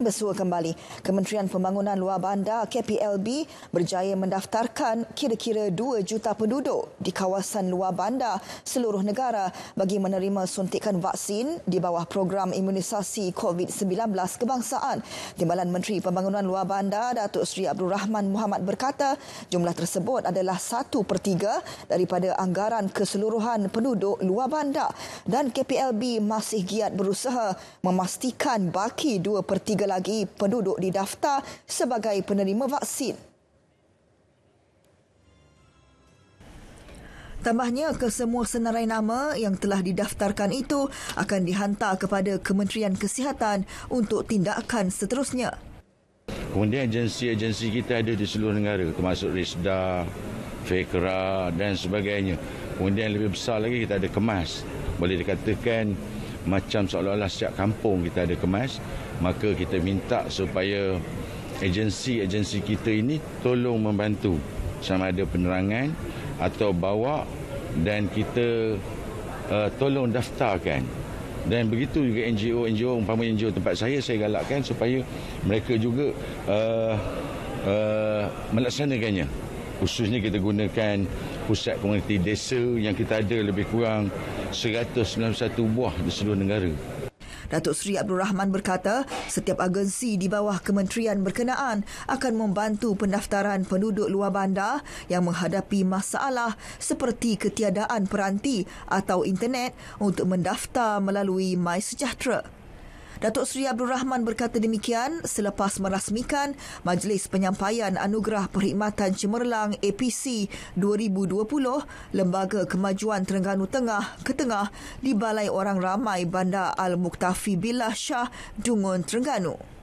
bersua kembali. Kementerian Pembangunan Luar Bandar KPLB berjaya mendaftarkan kira-kira 2 juta penduduk di kawasan luar bandar seluruh negara bagi menerima suntikan vaksin di bawah program imunisasi COVID-19 kebangsaan. Timbalan Menteri Pembangunan Luar Bandar Datuk Seri Abdul Rahman Muhammad berkata jumlah tersebut adalah 1 per 3 daripada anggaran keseluruhan penduduk luar bandar dan KPLB masih giat berusaha memastikan baki 2 per 3 lagi penduduk didaftar sebagai penerima vaksin. Tambahnya, kesemua senarai nama yang telah didaftarkan itu akan dihantar kepada Kementerian Kesihatan untuk tindakan seterusnya. Kemudian agensi-agensi kita ada di seluruh negara termasuk RISDA, FEKRA dan sebagainya. Kemudian lebih besar lagi kita ada KEMAS. Boleh dikatakan macam seolah-olah setiap kampung kita ada kemas maka kita minta supaya agensi-agensi kita ini tolong membantu sama ada penerangan atau bawa dan kita uh, tolong daftarkan dan begitu juga NGO-NGO umpama NGO tempat saya saya galakkan supaya mereka juga uh, uh, melaksanakannya khususnya kita gunakan pusat komuniti desa yang kita ada lebih kurang 191 buah di seluruh negara. Datuk Seri Abdul Rahman berkata, setiap agensi di bawah kementerian berkenaan akan membantu pendaftaran penduduk luar bandar yang menghadapi masalah seperti ketiadaan peranti atau internet untuk mendaftar melalui MySejahtera. Datuk Seri Abdul Rahman berkata demikian selepas merasmikan Majlis Penyampaian Anugerah Perkhidmatan Cemerlang APC 2020 Lembaga Kemajuan Terengganu Tengah Ketengah di Balai Orang Ramai Bandar Al-Muktafi Billah Shah, Dungun, Terengganu.